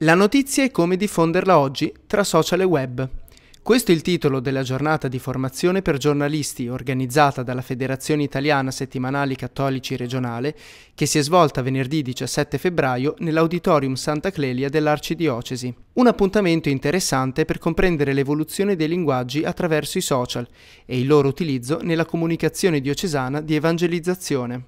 La notizia è come diffonderla oggi tra social e web. Questo è il titolo della giornata di formazione per giornalisti organizzata dalla Federazione Italiana Settimanali Cattolici Regionale che si è svolta venerdì 17 febbraio nell'Auditorium Santa Clelia dell'Arcidiocesi. Un appuntamento interessante per comprendere l'evoluzione dei linguaggi attraverso i social e il loro utilizzo nella comunicazione diocesana di evangelizzazione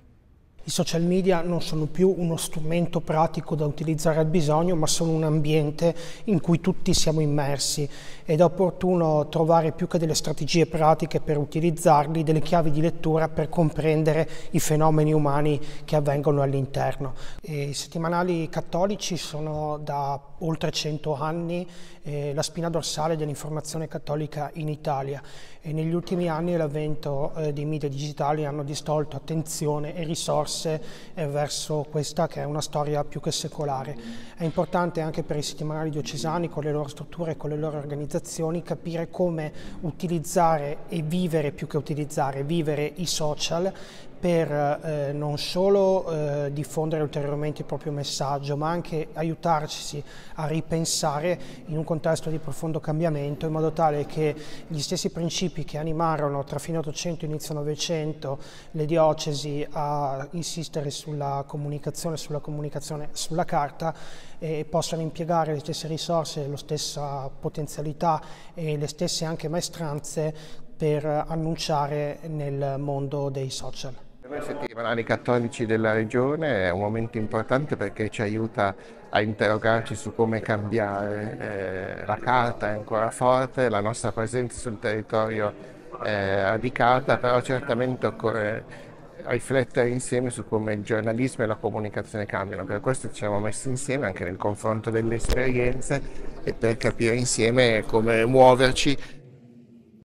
i social media non sono più uno strumento pratico da utilizzare al bisogno, ma sono un ambiente in cui tutti siamo immersi ed è opportuno trovare più che delle strategie pratiche per utilizzarli, delle chiavi di lettura per comprendere i fenomeni umani che avvengono all'interno. I settimanali cattolici sono da oltre 100 anni eh, la spina dorsale dell'informazione cattolica in Italia e negli ultimi anni l'avvento eh, dei media digitali hanno distolto attenzione e risorse mosse eh, verso questa che è una storia più che secolare. È importante anche per i settimanali diocesani, con le loro strutture e con le loro organizzazioni, capire come utilizzare e vivere, più che utilizzare, vivere i social per eh, non solo eh, diffondere ulteriormente il proprio messaggio, ma anche aiutarci a ripensare in un contesto di profondo cambiamento, in modo tale che gli stessi principi che animarono tra fine 800 e inizio 900 le diocesi a insistere sulla comunicazione, sulla comunicazione sulla carta, eh, possano impiegare le stesse risorse, la stessa potenzialità e le stesse anche maestranze per eh, annunciare nel mondo dei social. La settimana cattolici della regione è un momento importante perché ci aiuta a interrogarci su come cambiare. Eh, la carta è ancora forte, la nostra presenza sul territorio è radicata, però certamente occorre riflettere insieme su come il giornalismo e la comunicazione cambiano. Per questo ci siamo messi insieme anche nel confronto delle esperienze e per capire insieme come muoverci